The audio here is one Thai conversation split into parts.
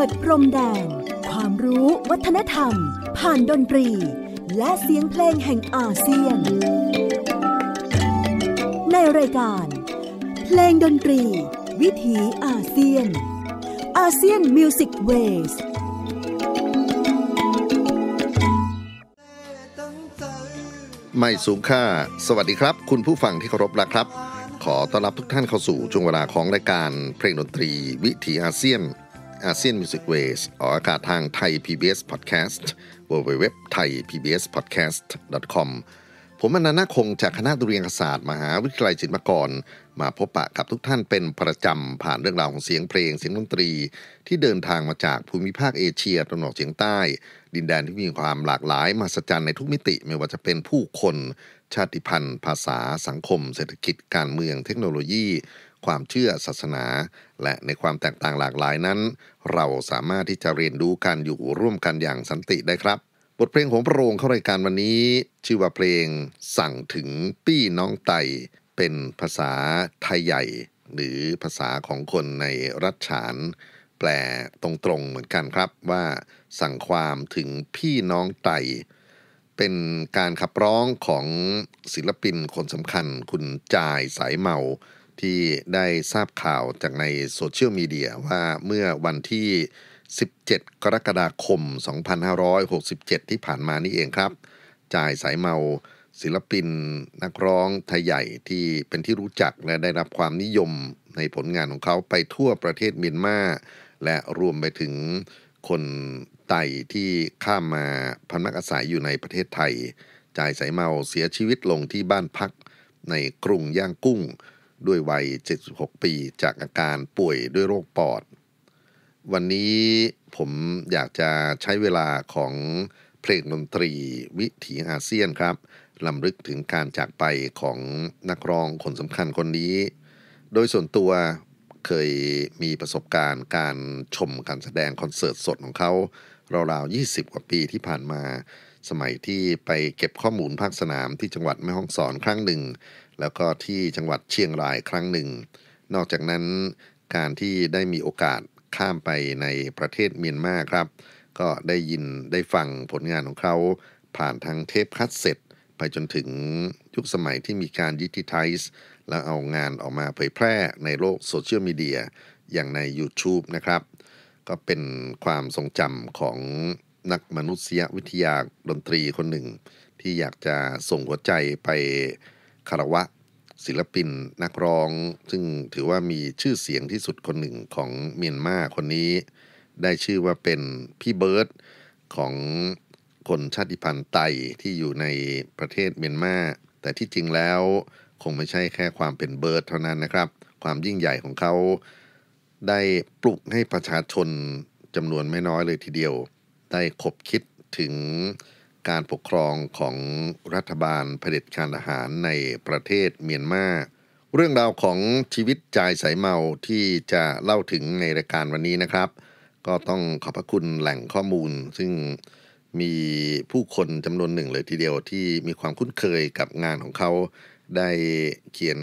ปิดพรมแดนความรู้วัฒนธรรม ผ่านดนตรี และเสียงเพลงแห่งอาเซียน ในรายการ เพลงดนตรี วิถีอาเซียนอาเซียนมิวสิกเวสไม่สูงค่าสวัสดีครับ คุณผู้ฟังที่เคารพรักครับ ขอต้อนรับทุกท่านเข้าสู่ช่วงเวลาของรายการเพลงดนตรีวิถีอาเซียนอาเซียนมิวสิกเวสออกอากาศทางไทย PBS Podcast w w w t h a i p b s p o d c a s t .com ผมอนันต์คงจากคณะดุเรียนศาสตร์มหาวิทยาลัยศิลปากร มาพบปะกับทุกท่านเป็นประจำผ่านเรื่องราวของเสียงเพลงเสียงดนตรี ที่เดินทางมาจากภูมิภาคเอเชียตะวันออกเฉียงใต้ ดินแดนที่มีความหลากหลายมาสัจจร์ในทุกมิติไม่ว่าจะเป็นผู้คน ชาติพันธุ์ ภาษา สังคม เศรษฐกิจการเมืองเทคโนโลยี ความเชื่อศาสนาและในความแตกต่างหลากหลายนั้น เราสามารถที่จะเรียนรู้การอยู่ร่วมกันอย่างสันติได้ครับ บทเพลงของพระองค์เข้ารายการวันนี้ ชื่อว่าเพลงสั่งถึงปี้น้องไตเป็นภาษาไทยใหญ่ หรือภาษาของคนในรัชฉาน แปลตรงๆเหมือนกันครับว่า สั่งความถึงพี่น้องไต เป็นการขับร้องของศิลปินคนสำคัญคุณจายสายเมาที่ได้ทราบข่าวจากในโซเชียลมีเดียว่าเมื่อวันที่ 17 กรกฎาคม 2567 ที่ผ่านมานี่เองครับ จ่ายสายเมาศิลปินนักร้องไทยใหญ่ที่เป็นที่รู้จักและได้รับความนิยมในผลงานของเขาไปทั่วประเทศเมียนมาและรวมไปถึงคนไต่ที่ข้ามมาพำนักอาศัยอยู่ในประเทศไทย จ่ายสายเมาเสียชีวิตลงที่บ้านพักในกรุงย่างกุ้งด้วยวัย 76 ปีจากอาการป่วยด้วยโรคปอด วันนี้ผมอยากจะใช้เวลาของเพลงดนตรีวิถีอาเซียนครับลำลึกถึงการจากไปของนักร้องคนสำคัญคนนี้ โดยส่วนตัวเคยมีประสบการณ์การชมการแสดงคอนเสิร์ตสดของเขา ราวๆ 20 กว่าปีที่ผ่านมา สมัยที่ไปเก็บข้อมูลภาคสนามที่จังหวัดแม่ฮ่องสอนครั้งหนึ่งแล้วก็ที่จังหวัดเชียงรายครั้งหนึ่ง นอกจากนั้น การที่ได้มีโอกาสข้ามไปในประเทศเมียนมาครับ ก็ได้ยินได้ฟังผลงานของเขา ผ่านทางเทปคัสเซ็ตไปจนถึงยุคสมัยที่มีการดิจิทัลและเอางานออกมาเผยแพร่ในโลกโซเชียลมีเดีย อย่างใน YouTube นะครับ ก็เป็นความทรงจำของนักมนุษยวิทยาดนตรีคนหนึ่ง ที่อยากจะส่งหัวใจไปคารวะศิลปินนักร้อง ซึ่งถือว่ามีชื่อเสียงที่สุดคนหนึ่งของเมียนมาคนนี้ ได้ชื่อว่าเป็นพี่เบิร์ด ของคนชาติพันธุ์ไตที่อยู่ในประเทศเมียนมาแต่ที่จริงแล้วคงไม่ใช่แค่ความเป็นเบิร์ดเท่านั้นนะครับ ความยิ่งใหญ่ของเขา ได้ปลุกให้ประชาชนจำนวนไม่น้อยเลยทีเดียว ได้ขบคิดถึงการปกครองของรัฐบาลเผด็จการทหารในประเทศเมียนมา เรื่องราวของชีวิตจายสายเมาที่จะเล่าถึงในรายการวันนี้นะครับ ก็ต้องขอบพระคุณแหล่งข้อมูล ซึ่งมีผู้คนจำนวนหนึ่งเลยทีเดียวที่มีความคุ้นเคยกับงานของเขา ได้เขียน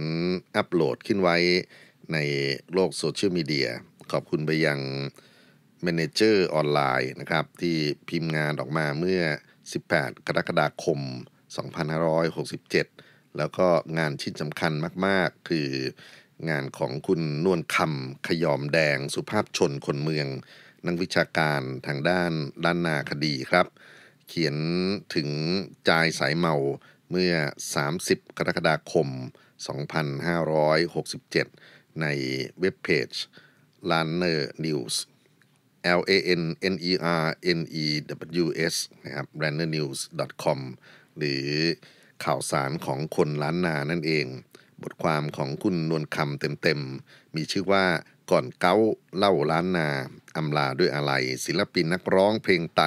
อัปโหลดขึ้นไว้ในโลกโซเชียลมีเดีย ขอบคุณไปยังเมนเจอร์ออนไลน์นะครับที่พิมพ์งานออกมาเมื่อ18 กรกฎาคม 2567 แล้วก็งานชิ้นสำคัญมากๆ คือ งานของคุณนวลคำขยอมแดงสุภาพชนคนเมือง นักวิชาการทางด้านด้านนาคดีครับ เขียนถึงจายสายเมาเมื่อ 30 กรกฎาคม 2567 ในเว็บเพจ l a n n e r News L A N N E R N E W S นะครับ randomnews.com หรือข่าวสารของคนล้านนานั่นเอง บทความของคุณนวลคำเต็มๆ มีชื่อว่าก่อนเก้า เล่าล้านนา อำลาด้วยอะไร ศิลปินนักร้องเพลงไต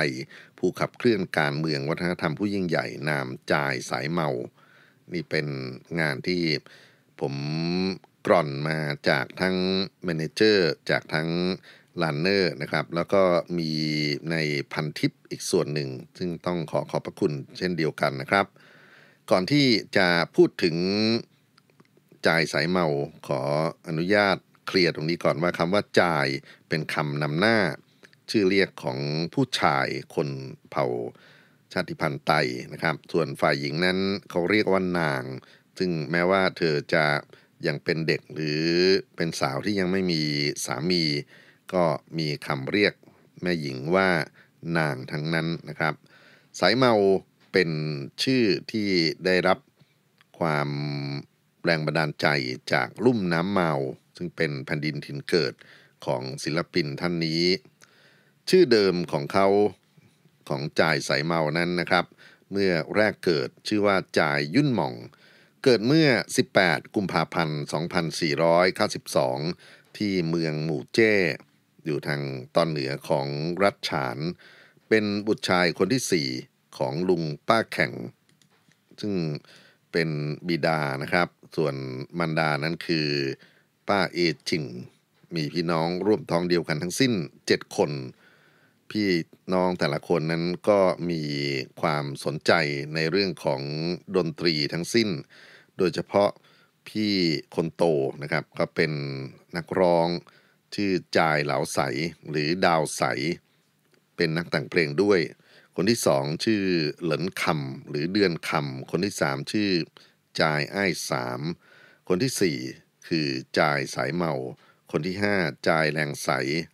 ผู้ขับเคลื่อนการเมืองวัฒนธรรมผู้ยิ่งใหญ่นามจ่ายสายเมา นี่เป็นงานที่ผมกร่อนมาจากทั้งเมนเจอร์ จากทั้งลันเนอร์นะครับ แล้วก็มีในพันทิปอีกส่วนหนึ่ง ซึ่งต้องขอขอบพระคุณเช่นเดียวกันนะครับ ก่อนที่จะพูดถึงจ่ายสายเมาขออนุญาตเคลียร์ตรงนี้ก่อนว่าคำว่าจ่ายเป็นคำนำหน้า ชื่อเรียกของผู้ชายคนเผ่าชาติพันธุ์ไตนะครับ ส่วนฝ่ายหญิงนั้นเขาเรียกว่านาง ซึ่งแม้ว่าเธอจะยังเป็นเด็กหรือเป็นสาวที่ยังไม่มีสามีก็มีคำเรียกแม่หญิงว่านางทั้งนั้นนะครับ สายเมาเป็นชื่อที่ได้รับความแรงบันดาลใจจากลุ่มน้ำเมา ซึ่งเป็นแผ่นดินถิ่นเกิดของศิลปินท่านนี้ ชื่อเดิมของเขาของจ่ายสายเมานั้นนะครับ เมื่อแรกเกิดชื่อว่าจ่ายยุ่นหม่อง เกิดเมื่อ 18 กุมภาพันธ์2492 ที่เมืองหมู่เจอยู่ทางตอนเหนือของรัฐฉาน เป็นบุตรชายคนที่สี่ของลุงป้าแข่ง ซึ่งเป็นบิดานะครับ ส่วนมันดานั้นคือป้าเอจิง มีพี่น้องร่วมท้องเดียวกันทั้งสิ้นเจ็ดคน พี่น้องแต่ละคนนั้นก็มีความสนใจในเรื่องของดนตรีทั้งสิ้น โดยเฉพาะพี่คนโตนะครับ ก็เป็นนักร้องชื่อจายเหลาใสหรือดาวใส เป็นนักแต่งเพลงด้วย คนที่สองชื่อเหลินคำหรือเดือนคำคนที่สามชื่อ จายไอ้สามคนที่สี่คือจายสายเมา คนที่ห้าจายแรงใส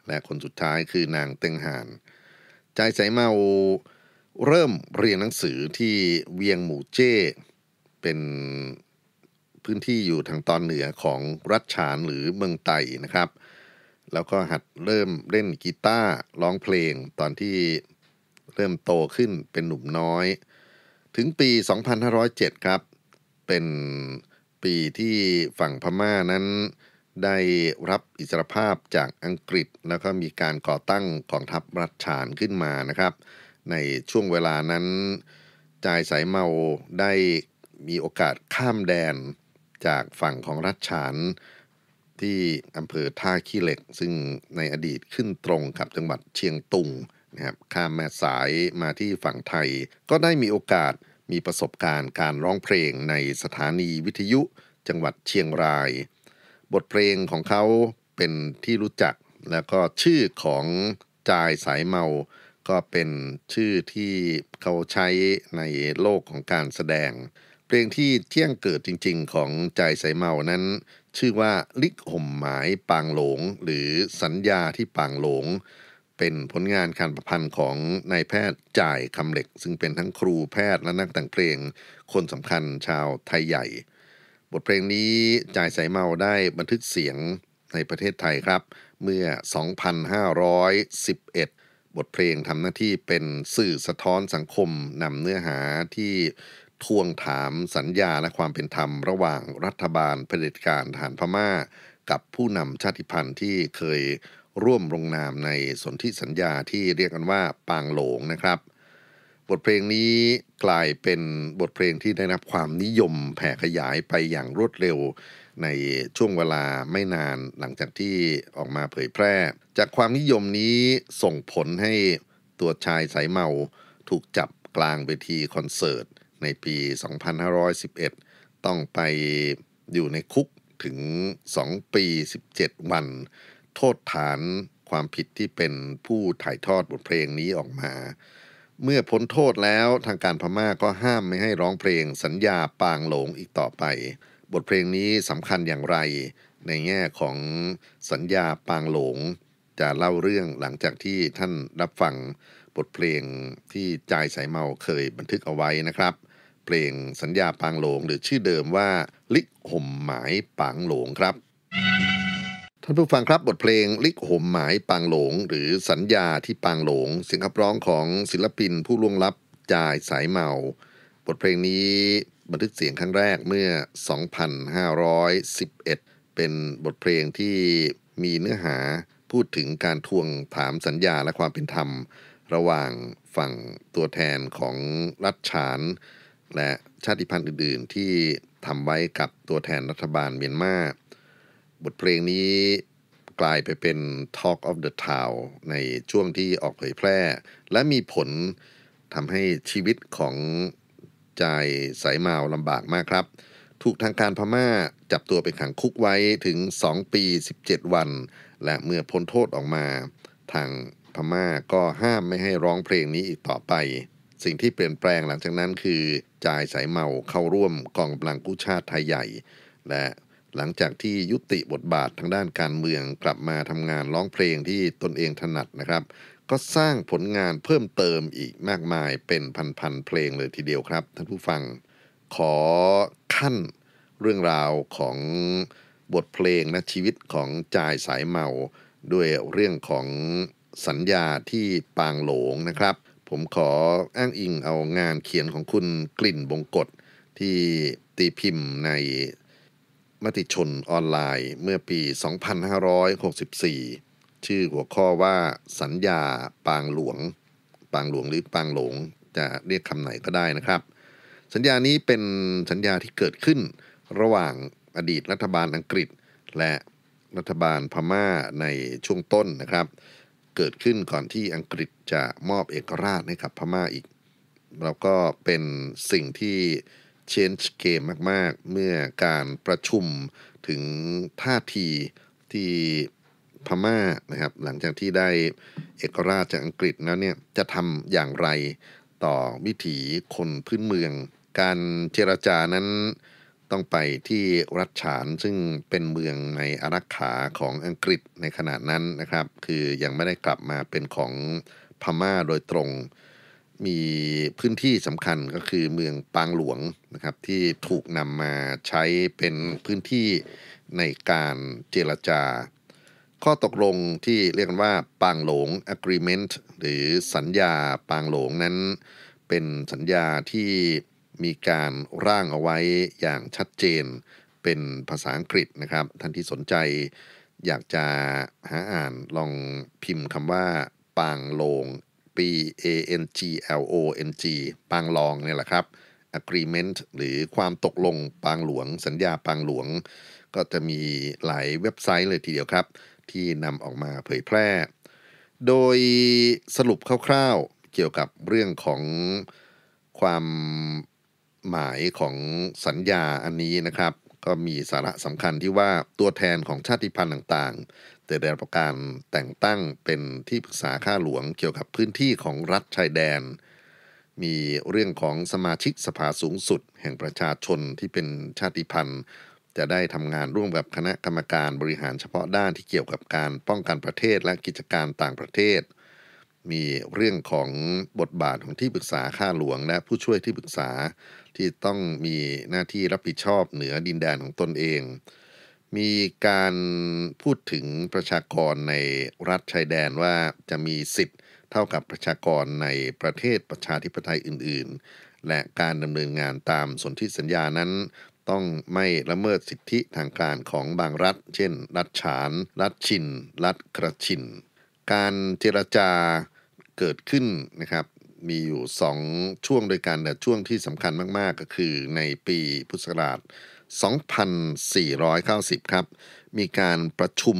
และคนสุดท้ายคือนางเต็งหาน จายสายเมา เริ่มเรียนหนังสือที่เวียงหมู่เจ้ เป็นพื้นที่อยู่ทางตอนเหนือของรัชฉานหรือเมืองไต่นะครับเแล้วก็หัดเริ่มเล่นกีตาร์ร้องเพลงตอนที่เริ่มโตขึ้นเป็นหนุ่มน้อย ถึงปี 2507 ครับ เป็นปีที่ฝั่งพม่านั้น ได้รับอิสรภาพจากอังกฤษ แล้วก็มีการก่อตั้งกองทัพรัฐฉานขึ้นมานะครับ ในช่วงเวลานั้น จายสายเมาได้มีโอกาสข้ามแดนจากฝั่งของรัฐฉานที่อำเภอท่าขี้เหล็กซึ่งในอดีตขึ้นตรงกับจังหวัดเชียงตุงนะครับข้ามแม่สายมาที่ฝั่งไทย ก็ได้มีโอกาสมีประสบการณ์การร้องเพลงในสถานีวิทยุจังหวัดเชียงราย บทเพลงของเขาเป็นที่รู้จัก แล้วก็ชื่อของ จายสายเมา ก็เป็นชื่อที่เขาใช้ในโลกของการแสดง เพลงที่เที่ยงเกิดจริง ๆของจายสายเมานั้นชื่อว่าลิกห่มหมายปางหลงหรือสัญญาที่ปางหลง เป็นผลงานการประพันธ์ของนายแพทย์จ่ายคำเหล็ก ซึ่งเป็นทั้งครูแพทย์และนักแต่งเพลง คนสำคัญชาวไทยใหญ่ บทเพลงนี้จ่ายสายเมาได้บันทึกเสียงในประเทศไทยครับ เมื่อ 2511 บทเพลงทำหน้าที่เป็นสื่อสะท้อนสังคมนำเนื้อหาที่ทวงถามสัญญาและความเป็นธรรมระหว่างรัฐบาลเผด็จการทหารพม่า กับผู้นำชาติพันธุ์ที่เคยร่วมลงนามในสนธิสัญญาที่เรียกกันว่า ปางโหลงนะครับ บทเพลงนี้กลายเป็นบทเพลงที่ได้รับความนิยมแผ่ขยายไปอย่างรวดเร็วในช่วงเวลาไม่นานหลังจากที่ออกมาเผยแพร่ จากความนิยมนี้ส่งผลให้ตัวชายสายเมาถูกจับกลางเวทีคอนเสิร์ตในปี 2511 ต้องไปอยู่ในคุกถึง 2 ปี 17 วัน โทษฐานความผิดที่เป็นผู้ถ่ายทอดบทเพลงนี้ออกมา เมื่อพ้นโทษแล้วทางการพม่าก็ห้ามไม่ให้ร้องเพลงสัญญาปางหลงอีกต่อไป บทเพลงนี้สำคัญอย่างไร ในแง่ของสัญญาปางหลงจะเล่าเรื่องหลังจากที่ท่านรับฟังบทเพลงที่จายสายเมาเคยบันทึกเอาไว้นะครับเพลงสัญญาปางหลงหรือชื่อเดิมว่า ลิกห่มหมายปางหลงครับท่านผู้ฟังครับบทเพลงลิกห่มหมายปางหลง หรือสัญญาที่ปางหลงเสียงขับร้องของศิลปินผู้ล่วงลับจายสายเมา บทเพลงนี้บันทึกเสียงครั้งแรกเมื่อ 2511 เป็นบทเพลงที่มีเนื้อหาพูดถึงการทวงถามสัญญาและความเป็นธรรม ระหว่างฝั่งตัวแทนของรัฐฉานและชาติพันธุ์อื่นๆที่ทำไว้กับตัวแทนรัฐบาลเมียนมาบทเพลงนี้กลายไปเป็น Talk of the Town ในช่วงที่ออกเผยแพร่ และมีผลทำให้ชีวิตของจายสายมาลำบากมากครับ ถูกทางการพม่าจับตัวไปขังคุกไว้ถึง 2 ปี 17 วัน และเมื่อพ้นโทษออกมา ทางพม่าก็ห้ามไม่ให้ร้องเพลงนี้อีกต่อไปสิ่งที่เปลี่ยนแปลงหลังจากนั้นคือจ่ายสายเมาเข้าร่วมกองกำลังกู้ชาติไทยใหญ่ และหลังจากที่ยุติบทบาททางด้านการเมืองกลับมาทำงานร้องเพลงที่ตนเองถนัดนะครับ ก็สร้างผลงานเพิ่มเติมอีกมากมายเป็นพันๆเพลงเลยทีเดียวครับท่านผู้ฟัง ขอขั้นเรื่องราวของบทเพลงนะชีวิตของจายสายเมา ด้วยเรื่องของสัญญาที่ปางหลงนะครับผมขออ้างอิงเอางานเขียนของคุณกลิ่นบงกฎที่ตีพิมพ์ในมติชนออนไลน์เมื่อปี 2564 ชื่อหัวข้อว่าสัญญาปางหลวง ปางหลวงหรือปางหลงจะเรียกคำไหนก็ได้นะครับ สัญญานี้เป็นสัญญาที่เกิดขึ้น ระหว่างอดีตรัฐบาลอังกฤษ และรัฐบาลพม่าในช่วงต้นนะครับเกิดขึ้นก่อนที่อังกฤษจะมอบเอกราชให้กับพม่าอีก แล้วก็เป็นสิ่งที่ change เกมมาก ๆ เมื่อการประชุมถึงท่าทีที่พม่านะครับ หลังจากที่ได้เอกราชจากอังกฤษแล้วเนี่ยจะทำอย่างไรต่อวิถีคนพื้นเมือง การเจรจานั้นต้องไปที่รัชฉานซึ่งเป็นเมืองในอารักขาของอังกฤษในขณะนั้นนะครับ คือยังไม่ได้กลับมาเป็นของพม่าโดยตรง มีพื้นที่สำคัญก็คือเมืองปางหลวงนะครับ ที่ถูกนำมาใช้เป็นพื้นที่ในการเจรจา ข้อตกลงที่เรียกว่าปางหลง Agreement หรือสัญญาปางหลงนั้นเป็นสัญญาที่มีการร่างเอาไว้อย่างชัดเจนเป็นภาษาอังกฤษนะครับ ท่านที่สนใจอยากจะหาอ่านลองพิมพ์คำว่า ปางลง P A N G L O N G ปางลองเนี่ยแหละครับ agreement หรือความตกลงปางหลวง สัญญาปางหลวง ก็จะมีหลายเว็บไซต์เลยทีเดียวครับ ที่นำออกมาเผยแพร่ โดยสรุปคร่าวๆเกี่ยวกับเรื่องของความหมายของสัญญาอันนี้นะครับ ก็มีสาระสำคัญที่ว่าตัวแทนของชาติพันธุ์ต่างๆ แต่ได้รัการแต่งตั้งเป็นที่ปรึกษาข้าหลวง เกี่ยวกับพื้นที่ของรัฐชายแดน มีเรื่องของสมาชิกสภาสูงสุด แห่งประชาชนที่เป็นชาติพันธุ์ จะได้ทำงานร่วมกับคณะกรรมการบริหารเฉพาะด้านที่เกี่ยวกับการป้องกันประเทศและกิจการต่างประเทศ มีเรื่องของบทบาทของที่ปรึกษาข้าหลวงและผู้ช่วยที่ปรึกษาที่ต้องมีหน้าที่รับผิดชอบเหนือดินแดนของตนเอง มีการพูดถึงประชากรในรัฐชายแดนว่าจะมีสิทธิ์ เท่ากับประชากรในประเทศประชาธิปไตยอื่น ๆ และการดำเนินงานตามสนธิสัญญานั้น ต้องไม่ละเมิดสิทธิทางการของบางรัฐ เช่น รัฐฉาน รัฐชินรัฐกระชินการเจรจาเกิดขึ้นนะครับมีอยู่2ช่วงด้วยกันแต่ช่วงที่สำคัญมากๆ ก็คือในปีพุทธศักราช 2490 ครับ มีการประชุม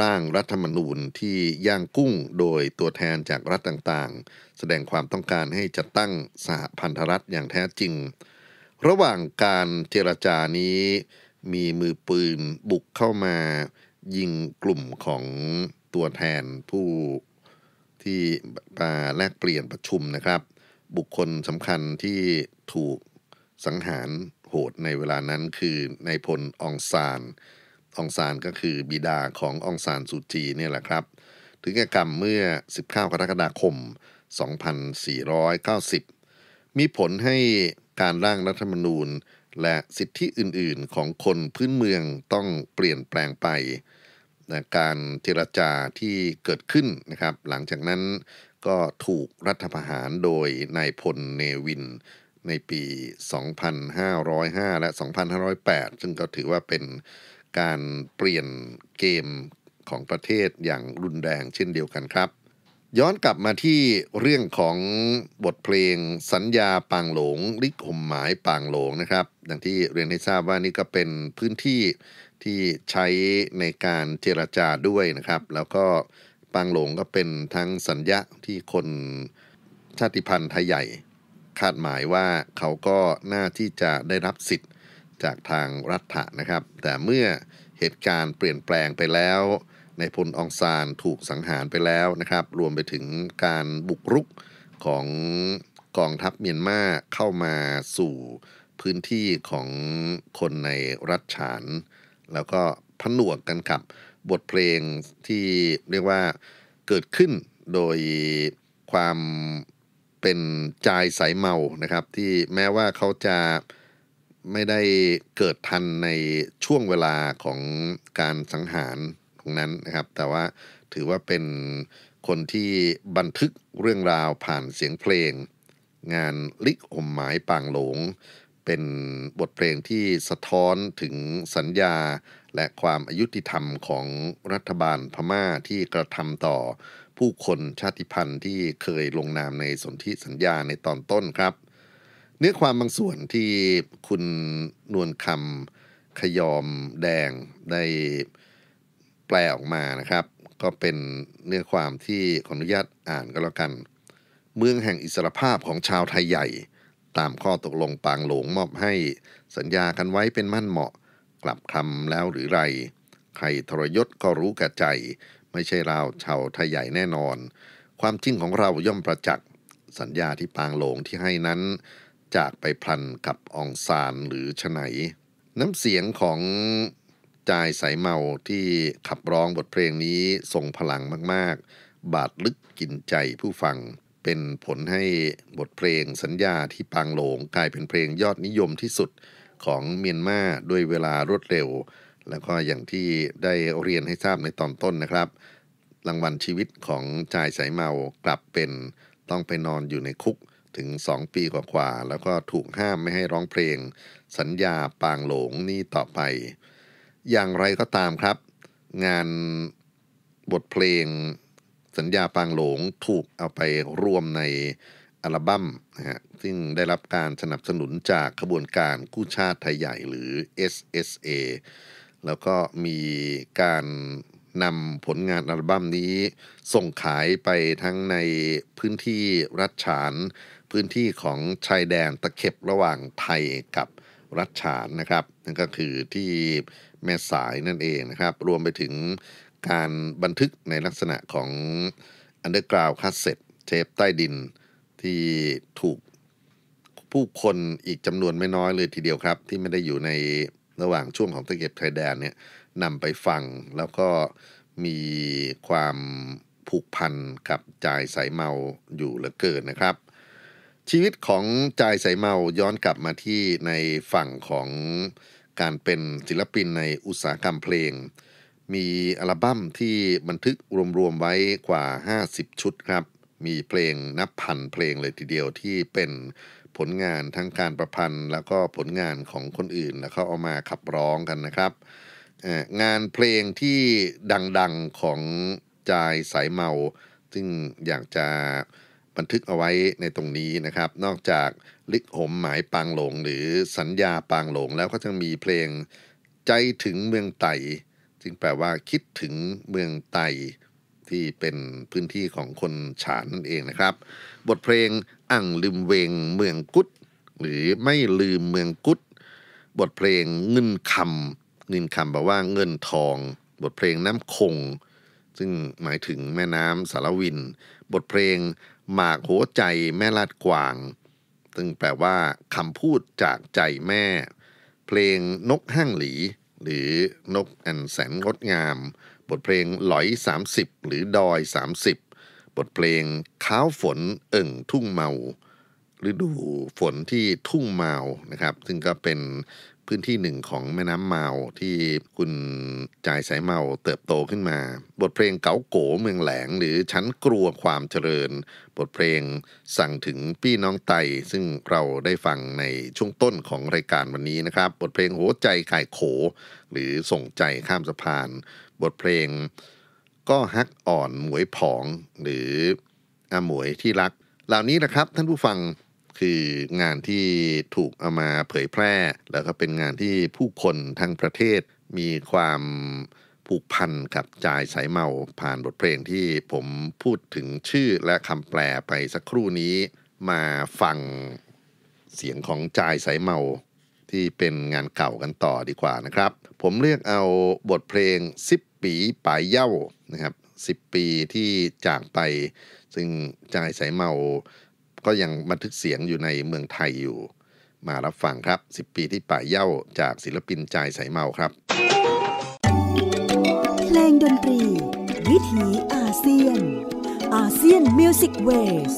ร่างรัฐธรรมนูญที่ย่างกุ้งโดยตัวแทนจากรัฐต่างๆ แสดงความต้องการให้จัดตั้งสหพันธรัฐอย่างแท้จริง ระหว่างการเจรจานี้มีมือปืนบุกเข้ามา ยิงกลุ่มของตัวแทนผู้ที่มาแลกเปลี่ยนประชุมนะครับ บุคคลสำคัญที่ถูกสังหารโหดในเวลานั้นคือนายพลองซานองซานก็คือบิดาขององซานสุจีเนี่ยแหละครับ ถึงแก่กรรมเมื่อ19กรกฎาคม 2490 มีผลให้การร่างรัฐธรรมนูญ และสิทธิอื่นๆ ของคนพื้นเมืองต้องเปลี่ยนแปลงไปนะการเจรจาที่เกิดขึ้นนะครับ หลังจากนั้นก็ถูกรัฐประหารโดยนายพลเนวิน ในปี 2505 และ 2508 ซึ่งก็ถือว่าเป็นการเปลี่ยนเกมของประเทศอย่างรุนแรงเช่นเดียวกันครับ ย้อนกลับมาที่เรื่องของบทเพลงสัญญาปางหลง ลิขหมหมายปางหลงนะครับ อย่างที่เรียนให้ทราบว่านี่ก็เป็นพื้นที่ที่ใช้ในการเจรจาด้วยนะครับ แล้วก็ปางหลงก็เป็นทั้งสัญญาที่คนชาติพันธุ์ไทยใหญ่คาดหมายว่าเขาก็น่าที่จะได้รับสิทธิ์จากทางรัฐะนะครับ แต่เมื่อเหตุการณ์เปลี่ยนแปลงไปแล้ว ในพลองซานถูกสังหารไปแล้วนะครับ รวมไปถึงการบุกรุกของกองทัพเมียนมาเข้ามาสู่พื้นที่ของคนในรัฐฉานแล้วก็ผนวกกันกับบทเพลงที่เรียกว่าเกิดขึ้นโดยความเป็นจายสายเมานะครับ ที่แม้ว่าเขาจะไม่ได้เกิดทันในช่วงเวลาของการสังหารตรงนั้นนะครับ แต่ว่าถือว่าเป็นคนที่บันทึกเรื่องราวผ่านเสียงเพลง งานลิกอมหมายปางหลงเป็นบทเพลงที่สะท้อนถึงสัญญา และความอายุติธรรมของรัฐบาลพม่าที่กระทำต่อผู้คนชาติพันธุ์ที่เคยลงนามในสนธิสัญญาในตอนต้นครับ เนื้อความบางส่วนที่คุณนวลคำขยอมแดงได้แปลออกมานะครับ ก็เป็นเนื้อความที่ขออนุญาตอ่านก็แล้วกัน เมืองแห่งอิสรภาพของชาวไทยใหญ่ตามข้อตกลงปางหลงมอบให้สัญญากันไว้เป็นมั่นเหมาะ กลับคำแล้วหรือไร ใครทรยศก็รู้แก่ใจ ไม่ใช่เราชาวไทยใหญ่แน่นอน ความจริงของเราย่อมประจักษ์ สัญญาที่ปางหลงที่ให้นั้น จากไปพลันกับองซานหรือชไหน น้ำเสียงของจายสายเมาที่ขับร้องบทเพลงนี้ทรงพลังมากๆ บาดลึกกินใจผู้ฟังเป็นผลให้บทเพลงสัญญาที่ปางโหลง กลายเป็นเพลงยอดนิยมที่สุดของเมียนมาด้วยเวลารวดเร็ว แล้วก็อย่างที่ได้เรียนให้ทราบในตอนต้นนะครับ รางวัลชีวิตของจายสายเมากลับเป็นต้องไปนอนอยู่ในคุกถึง 2 ปีกว่าๆแล้วก็ถูกห้ามไม่ให้ร้องเพลงสัญญาปางหลงนี่ต่อไป อย่างไรก็ตามครับ งานบทเพลงสัญญาปางหลงถูกเอาไปรวมในอัลบั้มนะฮะซึ่งได้รับการสนับสนุนจากขบวนการกู้ชาติไทยใหญ่หรือ SSA แล้วก็มีการนำผลงานอัลบั้มนี้ ส่งขายไปทั้งในพื้นที่รัชฉาน พื้นที่ของชายแดนตะเข็บระหว่างไทยกับรัชฉานนะครับนั่นก็คือที่แม่สายนั่นเองนะครับ รวมไปถึงการบันทึกในลักษณะของันเดอร์กราวคาสเซ็ตเทปใต้ดินที่ถูกผู้คนอีกจำนวนไม่น้อยเลยทีเดียวครับ ที่ไม่ได้อยู่ในระหว่างช่วงของตะเก็บไทยแดนเนี่ยนำไปฟังแล้วก็มีความผูกพันกับจ่ายสายเมาอยู่เหลือเกินนะครับ ชีวิตของจ่ายสายเมาย้อนกลับมาที่ในฝั่งของการเป็นศิลปินในอุตสาหกรรมเพลงมีอัลบั้มที่บันทึกรวมๆไว้กว่า 50 ชุดครับ มีเพลงนับพันเพลงเลยทีเดียวที่เป็นผลงานทั้งการประพันธ์ แล้วก็ผลงานของคนอื่นแล้วเขาเอามาขับร้องกันนะครับงานเพลงที่ดังๆของจายสายเมา ซึ่งอยากจะบันทึกเอาไว้ในตรงนี้นะครับ นอกจากลิกหมหมายปางหลง หรือสัญญาปางหลง แล้วก็จะมีเพลงใจถึงเมืองไต่ซึ่งแปลว่าคิดถึงเมืองไตที่เป็นพื้นที่ของคนฉานนั่นเองนะครับ บทเพลงอ่างลืมเวง เมืองกุด หรือไม่ลืมเมืองกุด บทเพลงเงินคำเงินคำแปลว่าเงินทอง บทเพลงน้ำคง ซึ่งหมายถึงแม่น้ำสารวิน บทเพลงหมากหัวใจแม่ลาดกวาง ซึ่งแปลว่าคำพูดจากใจแม่ เพลงนกห้างหลีหรือนกอันแสนงดงาม บทเพลงหลอย 30 หรือดอย 30 บทเพลงข้าวฝนเอิ่งทุ่งเมาฤดูฝนที่ทุ่งเมานะครับ ซึ่งก็เป็นพื้นที่หนึ่งของแม่น้ำเมาที่คุณจ่ายสายเมาเติบโตขึ้นมา บทเพลงเก๋าโกเมืองแหลง หรือชั้นกลัวความเจริญ บทเพลงสั่งถึงพี่น้องไตซึ่งเราได้ฟังในช่วงต้นของรายการวันนี้นะครับ บทเพลงโหใจไข่โข หรือส่งใจข้ามสะพาน บทเพลงก็ฮักอ่อนหมวยผองหรืออหมวยที่รักเหล่านี้นะครับ ท่านผู้ฟังคืองานที่ถูกเอามาเผยแพร่ แล้วก็เป็นงานที่ผู้คนทั้งประเทศมีความผูกพันกับจายสายเมา ผ่านบทเพลงที่ผมพูดถึงชื่อและคำแปลไปสักครู่นี้มาฟังเสียงของจายสายเมา ที่เป็นงานเก่ากันต่อดีกว่านะครับ ผมเลือกเอาบทเพลงสิบปีปลายเย่านะครับสิบปีที่จากไป ซึ่งจายสายเมาก็ยังบันทึกเสียงอยู่ในเมืองไทยอยู่ มารับฟังครับ 10 ปีที่ป่าเย่าจากศิลปิน จาย สายเมาครับเพลงดนตรี วิถีอาเซียนอาเซียนมิวสิกเวส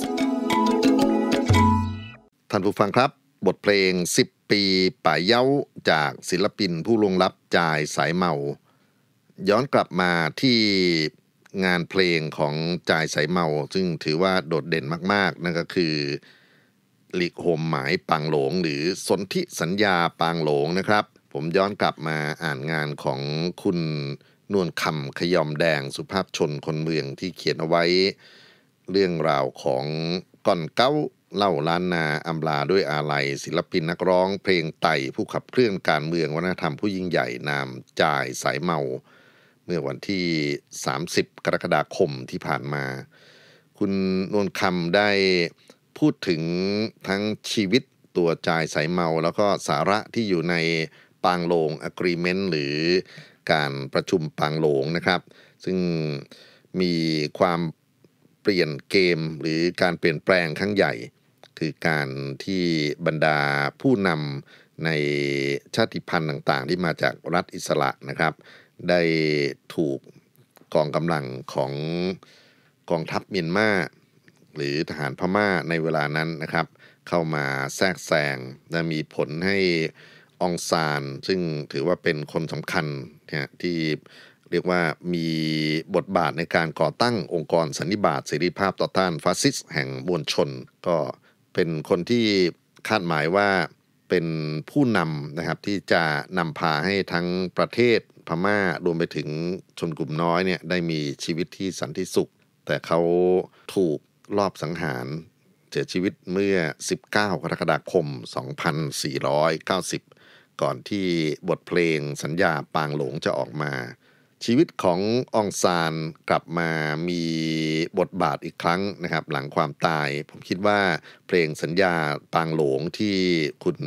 ท่านผู้ฟังครับบทเพลง 10 ปีป่าเย้าจากศิลปินผู้ลงรับจ่ายสายเมา ย้อนกลับมาที่งานเพลงของจายสายเมา ซึ่งถือว่าโดดเด่นมาก ๆ นั่นก็คือ หลีกโฮมหมายปางหลง หรือสนธิสัญญาปางหลงนะครับ ผมย้อนกลับมาอ่านงานของคุณ นวลคำขยอมแดงสุภาพชนคนเมืองที่เขียนเอาไว้ เรื่องราวของก่อนเก้าเล่าล้านนาอำลาด้วยอาลัยศิลปินนักร้องเพลงไต่ผู้ขับเคลื่อนการเมืองวัฒนธรรมผู้ยิ่งใหญ่นามจ่ายสายเมาเมื่อวันที่ 30 กรกฎาคมที่ผ่านมา คุณนวลคำได้พูดถึงทั้งชีวิตตัวจายสายเมา แล้วก็สาระที่อยู่ในปางโลง Agreement หรือการประชุมปางโลงนะครับ ซึ่งมีความเปลี่ยนเกมหรือการเปลี่ยนแปลงครั้งใหญ่ คือการที่บรรดาผู้นำในชาติพันธุ์ต่างๆ ที่มาจากรัฐอิสระนะครับได้ถูกกองกำลังของกองทัพเมียนมาหรือทหารพม่าในเวลานั้นนะครับ เข้ามาแทรกแซงและมีผลให้องซานซึ่งถือว่าเป็นคนสำคัญที่เรียกว่ามีบทบาทในการก่อตั้งองค์กรสันนิบาตเสรีภาพต่อต้านฟาสซิสต์แห่งมวลชน ก็เป็นคนที่คาดหมายว่าเป็นผู้นำนะครับที่จะนำพาให้ทั้งประเทศพม่ารวมไปถึงชนกลุ่มน้อยเนี่ยได้มีชีวิตที่สันติสุข แต่เขาถูกรอบสังหารเสียชีวิตเมื่อ 19 กรกฎาคม 2490 ก่อนที่บทเพลงสัญญาปางหลงจะออกมาชีวิตขององซานกลับมามีบทบาทอีกครั้งนะครับ หลังความตายผมคิดว่าเพลงสัญญาปางหลงที่คุณ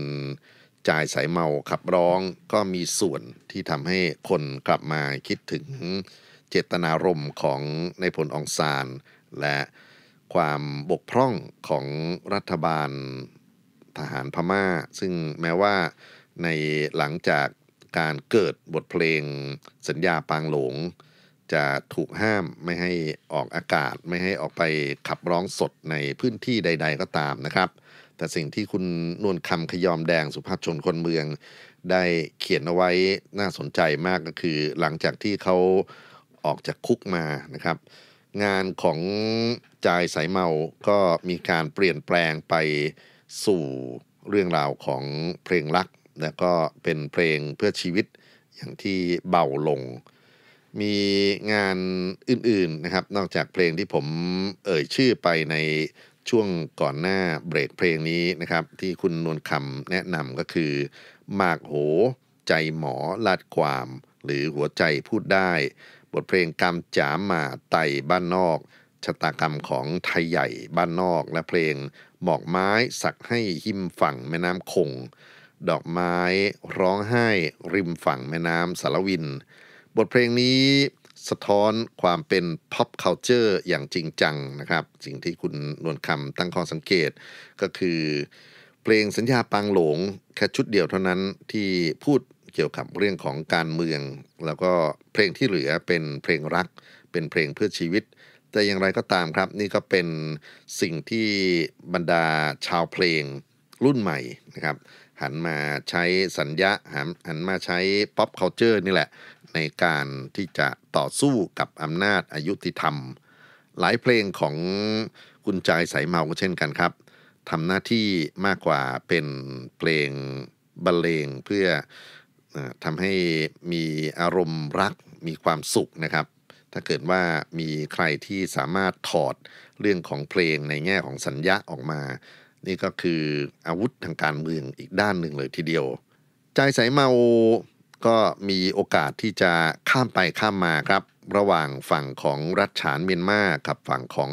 จ่ายสายเมาขับร้องก็มีส่วนที่ทำให้คนกลับมาคิดถึงเจตนารมณ์ของในผลองซานและความบกพร่องของรัฐบาลทหารพมา่า ซึ่งแม้ว่าในหลังจากการเกิดบทเพลงสัญญาปางหลง จะถูกห้ามไม่ให้ออกอากาศไม่ให้ออกไปขับร้องสดในพื้นที่ใดๆก็ตามนะครับ แต่สิ่งที่คุณนวลคำขยอมแดงสุภาพชนคนเมือง ได้เขียนเอาไว้น่าสนใจมากก็คือหลังจากที่เขาออกจากคุกมานะครับ งานของจายสายเมา ก็มีการเปลี่ยนแปลงไปสู่เรื่องราวของเพลงรักแล้วก็เป็นเพลงเพื่อชีวิตอย่างที่เบาลง มีงานอื่นๆนะครับ นอกจากเพลงที่ผมเอ่ยชื่อไปในช่วงก่อนหน้าเบรกเพลงนี้นะครับ ที่คุณนวลคำแนะนำก็คือ มากโห ใจหมอลาดความ หรือหัวใจพูดได้ บทเพลงกรรมจ๋ามาไตบ้านนอกชะตากรรมของไทยใหญ่บ้านนอกและเพลงหมอกไม้สักให้หิมฝั่งแม่น้ำคงดอกไม้ร้องไห้ริมฝั่งแม่น้ำสารวิน บทเพลงนี้สะท้อนความเป็น pop culture อย่างจริงจังนะครับ สิ่งที่คุณนวลคำตั้งข้อสังเกตก็คือ เพลงสัญญาปางหลงแค่ชุดเดียวเท่านั้นที่พูดเกี่ยวกับเรื่องของการเมือง แล้วก็เพลงที่เหลือเป็นเพลงรัก เป็นเพลงเพื่อชีวิต แต่อย่างไรก็ตามครับ นี่ก็เป็นสิ่งที่บรรดาชาวเพลงรุ่นใหม่นะครับหันมาใช้สัญญาหันมาใช้ pop culture นี่แหละในการที่จะต่อสู้กับอำนาจอายุติธรรม หลายเพลงของคุณจายสายเมา ก็เช่นกันครับทำหน้าที่มากกว่าเป็นเพลงบรรเลง เพื่อทำให้มีอารมณ์รักมีความสุขนะครับ ถ้าเกิดว่ามีใครที่สามารถถอดเรื่องของเพลงในแง่ของสัญญาออกมานี่ก็คืออาวุธทางการเมืองอีกด้านหนึ่งเลยทีเดียว ใจสายเมา ก็มีโอกาสที่จะข้ามไปข้ามมาครับ ระหว่างฝั่งของรัฐฉานเมียนมากับฝั่งของ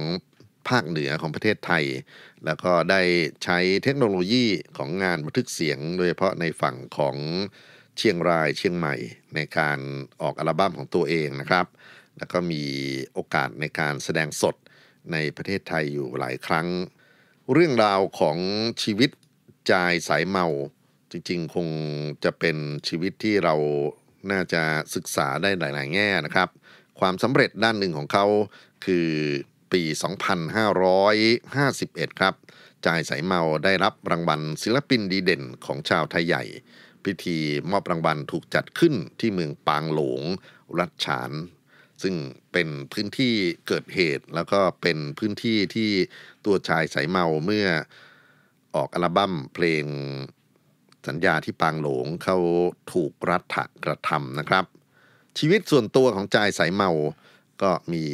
ภาคเหนือของประเทศไทย แล้วก็ได้ใช้เทคโนโลยีของงานบันทึกเสียง โดยเฉพาะในฝั่งของเชียงราย เชียงใหม่ ในการออกอัลบั้มของตัวเองนะครับ แล้วก็มีโอกาสในการแสดงสดในประเทศไทยอยู่หลายครั้งเรื่องราวของชีวิตจายสายเมา จริง ๆ คงจะเป็นชีวิตที่เราน่าจะศึกษาได้หลาย ๆ แง่นะครับ ความสำเร็จด้านหนึ่งของเขาคือปี 2551 ครับ จายสายเมาได้รับรางวัลศิลปินดีเด่นของชาวไทยใหญ่ พิธีมอบรางวัลถูกจัดขึ้นที่เมืองปางหลงรัชฉานซึ่งเป็นพื้นที่เกิดเหตุแล้วก็เป็นพื้นที่ที่ตัวชายสายเมาเมื่อออกอัลบั้ม เพลงสัญญาที่ปางหลงเขาถูกรัฐกระทำนะครับ ชีวิตส่วนตัวของจายสายเมาก็มี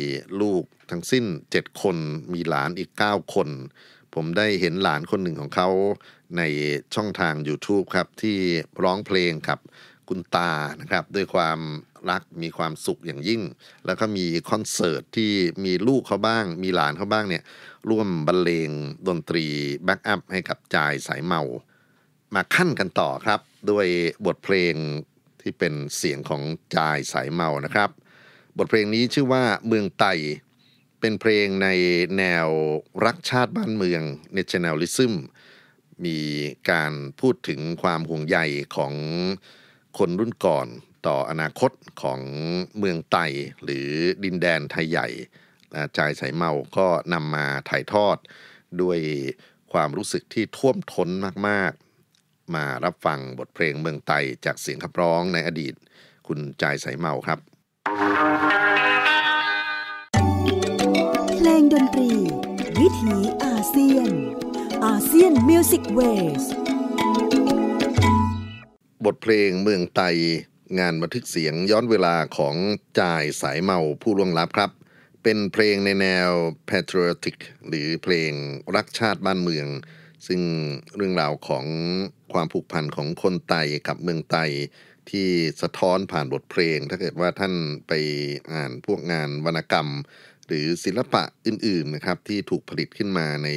ลูกทั้งสิ้น7คนมีหลานอีก 9 คน ผมได้เห็นหลานคนหนึ่งของเขาในช่องทาง YouTube ครับที่ร้องเพลงครับคุณตานะครับด้วยความรักมีความสุขอย่างยิ่ง แล้วก็มีคอนเสิร์ตที่มีลูกเขาบ้าง มีหลานเขาบ้างเนี่ยร่วมบรรเลงดนตรี แบ็กอัพให้กับจายสายเมา มาขั้นกันต่อครับด้วยบทเพลงที่เป็นเสียงของจายสายเมานะครับ บทเพลงนี้ชื่อว่าเมืองไตเป็นเพลงในแนวรักชาติบ้านเมือง nationalism มีการพูดถึงความห่วงใยของคนรุ่นก่อนต่ออนาคตของเมืองไตหรือดินแดนไทยใหญ่ จายสายเมา ก็นำมาถ่ายทอดด้วยความรู้สึกที่ท่วมท้นมากๆ มารับฟังบทเพลงเมืองไตจากเสียงขับร้องในอดีต คุณจายสายเมาครับเพลงดนตรี วิถีอาเซียนอาเซียนมิวสิกเวสบทเพลงเมืองไตงานบันทึกเสียงย้อนเวลาของจ่ายสายเมาผู้ล่วงลับครับ เป็นเพลงในแนว patriotic หรือเพลงรักชาติบ้านเมือง ซึ่งเรื่องราวของความผูกพันของคนไตกับเมืองไต ที่สะท้อนผ่านบทเพลง ถ้าเกิดว่าท่านไปอ่านพวกงานวรรณกรรม หรือศิลปะอื่นๆนะครับที่ถูกผลิตขึ้นมาใน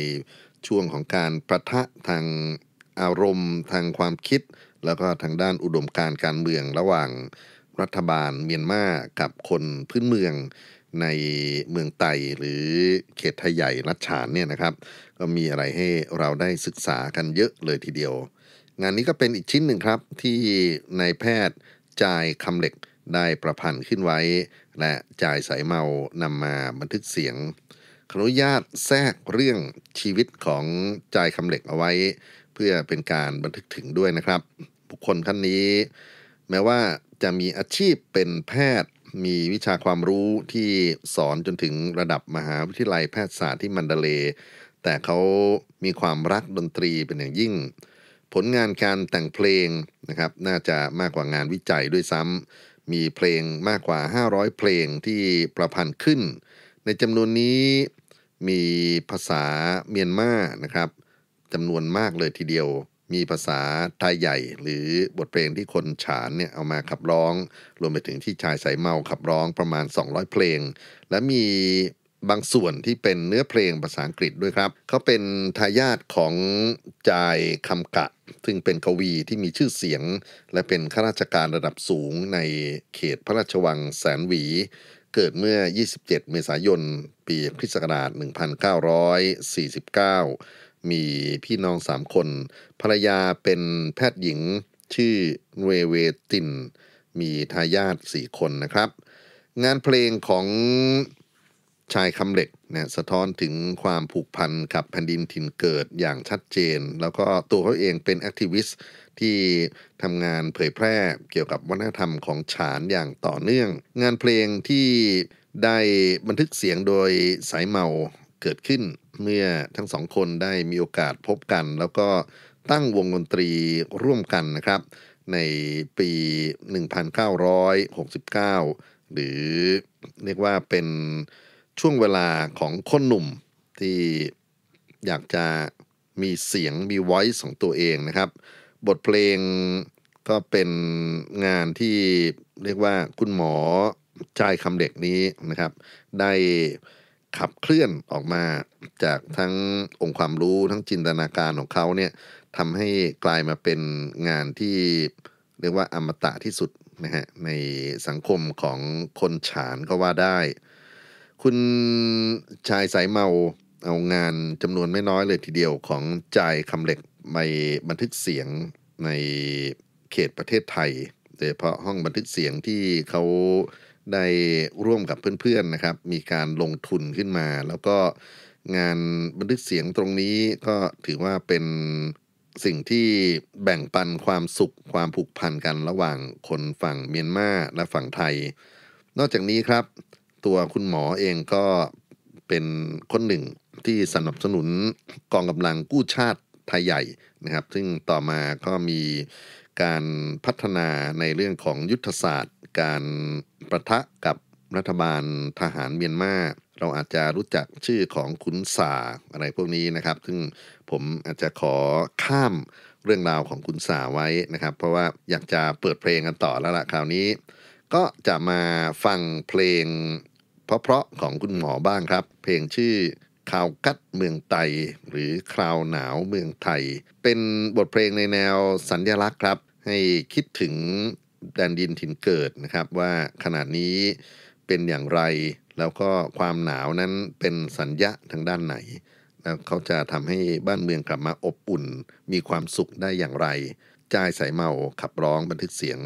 ช่วงของการประทะทางอารมณ์ทางความคิดแล้วก็ทางด้านอุดมการการเมืองระหว่างรัฐบาลเมียนมากับคนพื้นเมืองในเมืองไตหรือเขตไทยใหญ่รัชฉานเนี่ยนะครับ ก็มีอะไรให้เราได้ศึกษากันเยอะเลยทีเดียว งานนี้ก็เป็นอีกชิ้นหนึ่งครับที่นายแพทย์จ่ายคำเหล็กได้ประพันธ์ขึ้นไว้ และจ่ายสายเมานำมาบันทึกเสียงขออนุญาตแทรกเรื่องชีวิตของจ่ายคำเหล็กเอาไว้เพื่อเป็นการบันทึกถึงด้วยนะครับ บุคคลท่านนี้ แม้ว่าจะมีอาชีพเป็นแพทย์ มีวิชาความรู้ที่สอนจนถึงระดับมหาวิทยาลัยแพทยศาสตร์ที่มันเดเล แต่เขามีความรักดนตรีเป็นอย่างยิ่ง ผลงานการแต่งเพลงนะครับ น่าจะมากกว่างานวิจัยด้วยซ้ำมีเพลงมากกว่า 500 เพลงที่ประพันธ์ขึ้น ในจำนวนนี้มีภาษาเมียนมานะครับจำนวนมากเลยทีเดียว มีภาษาไทยใหญ่หรือบทเพลงที่คนฉานเนี่ยเอามาขับร้อง รวมไปถึงที่ชายสายเมาขับร้องประมาณ 200 เพลง และมีบางส่วนที่เป็นเนื้อเพลงภาษาอังกฤษด้วยครับ เขาเป็นทายาทของจายคำกะ ซึ่งเป็นกวีที่มีชื่อเสียง และเป็นข้าราชการระดับสูงในเขตพระราชวังแสนหวี เกิดเมื่อ 27 เมษายนปีคริสต์ศักราช 1949มีพี่น้องสามคน ภรรยาเป็นแพทย์หญิงชื่อเวเวติน มีทายาทสี่คนนะครับ งานเพลงของชายคำเหล็กเนี่ยสะท้อนถึงความผูกพันกับแผ่นดินถิ่นเกิดอย่างชัดเจน แล้วก็ตัวเขาเองเป็นแอคทิวิสต์ที่ทำงานเผยแพร่เกี่ยวกับวัฒนธรรมของฉานอย่างต่อเนื่อง งานเพลงที่ได้บันทึกเสียงโดยสายเมาเกิดขึ้นเมื่อทั้งสองคนได้มีโอกาสพบกัน แล้วก็ตั้งวงดนตรีร่วมกันนะครับ ในปี 1969 หรือเรียกว่าเป็นช่วงเวลาของคนหนุ่มที่อยากจะมีเสียงมีไวส์ของตัวเองนะครับ บทเพลงก็เป็นงานที่เรียกว่าคุณหมอจายคำเด็กนี้นะครับ ได้ขับเคลื่อนออกมาจากทั้งองค์ความรู้ทั้งจินตนาการของเขาเนี่ยทำให้กลายมาเป็นงานที่ เรียกว่าอมตะที่สุดนะฮะ ในสังคมของคนฉานก็ว่าได้ คุณชายสายเมาเอางานจำนวนไม่น้อยเลยทีเดียวของใจคำเหล็กไปบันทึกเสียงในเขตประเทศไทยโดยเฉพาะห้องบันทึกเสียงที่เขาได้ร่วมกับเพื่อน ๆนะครับ มีการลงทุนขึ้นมา แล้วก็งานบันทึกเสียงตรงนี้ก็ถือว่าเป็นสิ่งที่แบ่งปันความสุขความผูกพันกันระหว่างคนฝั่งเมียนมา และฝั่งไทย นอกจากนี้ครับ ตัวคุณหมอเองก็เป็นคนหนึ่งที่สนับสนุนกองกำลังกู้ชาติไทยใหญ่นะครับ ซึ่งต่อมาก็มีการพัฒนาในเรื่องของยุทธศาสตร์ การประทะกับรัฐบาลทหารเมียนมาเราอาจจะรู้จักชื่อของขุนสาอะไรพวกนี้นะครับ ซึ่งผมอาจจะขอข้ามเรื่องราวของขุนสาไว้นะครับ เพราะว่าอยากจะเปิดเพลงกันต่อแล้วละคราวนี้ ก็จะมาฟังเพลง เพราะๆของคุณหมอบ้างครับ เพลงชื่อข่าวกัดเมืองไทยหรือคราวหนาวเมืองไทย เป็นบทเพลงในแนวสัญญลักษณ์ครับให้คิดถึงแดนดินถิ่นเกิดนะครับว่าขนาดนี้เป็นอย่างไรแล้วก็ความหนาวนั้นเป็นสัญญาทางด้านไหนแล้วเขาจะทำให้บ้านเมืองกลับมาอบอุ่น มีความสุขได้อย่างไรจ่ายสายเมาขับร้องบันทึกเสียง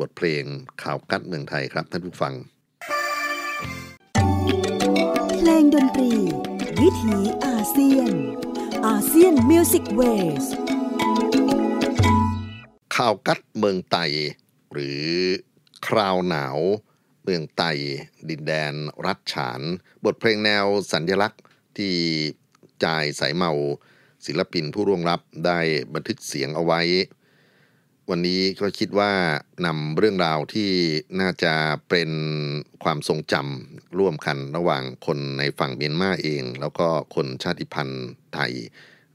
บทเพลงข่าวกัดเมืองไทยครับท่านผู้ฟังเพลงดนตรี วิถีอาเซียนอาเซียนมิวสิกเวสข่าวกัดเมืองไตหรือคราวหนาวเมืองไตดินแดนรัฐฉาน บทเพลงแนวสัญญลักษณ์ที่จายสายเมาศิลปินผู้ร่วงรับได้บันทึกเสียงเอาไว้ วันนี้ก็คิดว่านำเรื่องราวที่น่าจะเป็นความทรงจำร่วมกันระหว่างคนในฝั่งเมียนมาเอง แล้วก็คนชาติพันธุ์ไทย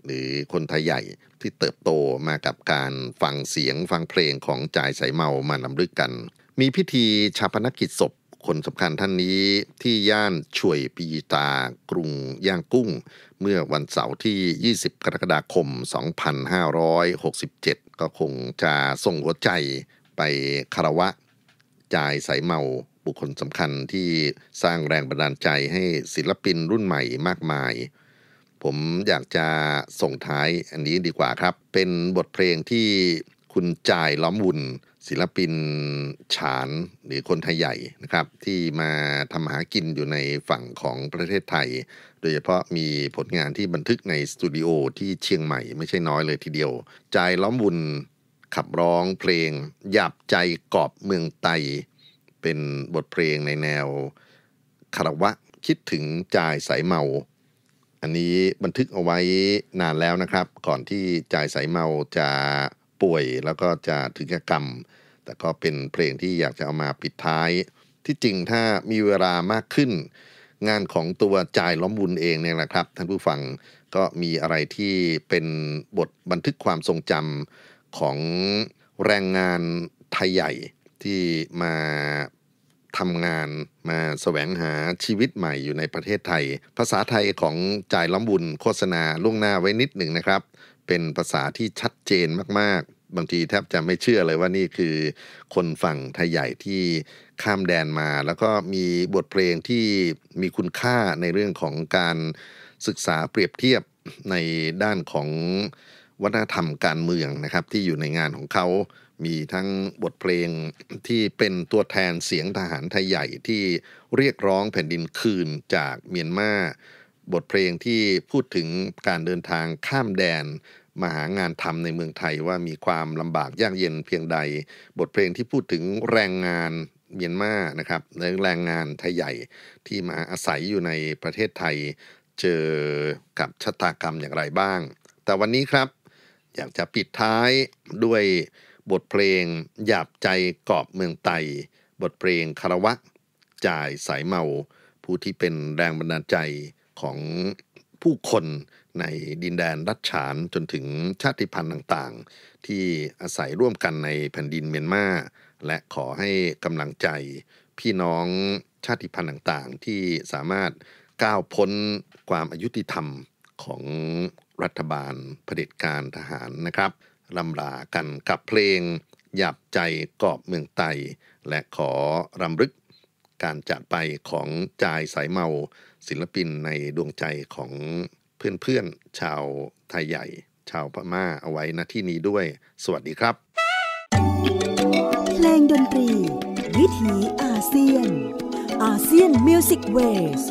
หรือคนไทยใหญ่ที่เติบโตมากับการฟังเสียงฟังเพลงของจ่ายสายเมามานำลึกกัน มีพิธีชาปนกิจศพคนสำคัญท่านนี้ที่ย่านช่วยปีตากรุงย่างกุ้ง เมื่อวันเสาร์ที่ 20 กรกฎาคม 2567 ก็คงจะส่งหัวใจไปคารวะจ่ายสายเมา บุคคลสำคัญที่สร้างแรงบันดาลใจให้ศิลปินรุ่นใหม่มากมายผมอยากจะส่งท้ายอันนี้ดีกว่าครับ เป็นบทเพลงที่คุณจ่ายล้อมวุ่นศิลปินฉานหรือคนไทยใหญ่นะครับ ที่มาทำหากินอยู่ในฝั่งของประเทศไทย โดยเฉพาะมีผลงานที่บันทึกในสตูดิโอที่เชียงใหม่ ไม่ใช่น้อยเลยทีเดียว จ่ายล้อมวุ่นขับร้องเพลงหยาบใจกอบเมืองไตเป็นบทเพลงในแนวคารวะคิดถึงจ่ายสายเมาอันนี้บันทึกเอาไว้นานแล้วนะครับ ก่อนที่จ่ายสายเมาจะป่วยแล้วก็จะถึงแก่กรรม แต่ก็เป็นเพลงที่อยากจะเอามาปิดท้าย ที่จริงถ้ามีเวลามากขึ้น งานของตัวจ่ายล้อมบุญเองเนี่ยนะครับ ท่านผู้ฟัง ก็มีอะไรที่เป็นบทบันทึกความทรงจำของแรงงานไทยใหญ่ที่มาทำงานมาสแสวงหาชีวิตใหม่อยู่ในประเทศไทย ภาษาไทยของจ่ายล้อมบุญโฆษณาล่วงหน้าไว้นิดหนึ่งนะครับ เป็นภาษาที่ชัดเจนมาก ๆ บางทีแทบจะไม่เชื่อเลยว่านี่คือคนฝั่งไทยใหญ่ที่ข้ามแดนมา แล้วก็มีบทเพลงที่มีคุณค่าในเรื่องของการศึกษาเปรียบเทียบในด้านของวัฒนธรรมการเมืองนะครับ ที่อยู่ในงานของเขามีทั้งบทเพลงที่เป็นตัวแทนเสียงทหารไทยใหญ่ที่เรียกร้องแผ่นดินคืนจากเมียนมาบทเพลงที่พูดถึงการเดินทางข้ามแดนมาหางานทำในเมืองไทยว่ามีความลำบากยากเย็นเพียงใด บทเพลงที่พูดถึงแรงงานเมียนมานะครับแรงงานไทยใหญ่ที่มาอาศัยอยู่ในประเทศไทย เจอกับชะตากรรมอย่างไรบ้าง แต่วันนี้ครับอยากจะปิดท้ายด้วยบทเพลง หยาบใจกอบเมืองไตบทเพลงคารวะจ่ายสายเมา ผู้ที่เป็นแรงบันดาลใจของผู้คนในดินแดนรัชฉานจนถึงชาติพันธุ์ต่างๆ ที่อาศัยร่วมกันในแผ่นดินเมียนมาและขอให้กำลังใจพี่น้องชาติพันธุ์ต่างๆ ที่สามารถก้าวพ้นความอายุติธรรมของรัฐบาลเผด็จการทหารนะครับรำลากันกับเพลง หยับใจกอบเมืองไตและขอรำลึกการจากไปของจายสายเมา ศิลปินในดวงใจของเพื่อนๆ ชาวไทยใหญ่ ชาวพม่าเอาไว้นะที่นี้ด้วย สวัสดีครับ เพลงดนตรี วิถีอาเซียนอาเซียนมิวสิกเวส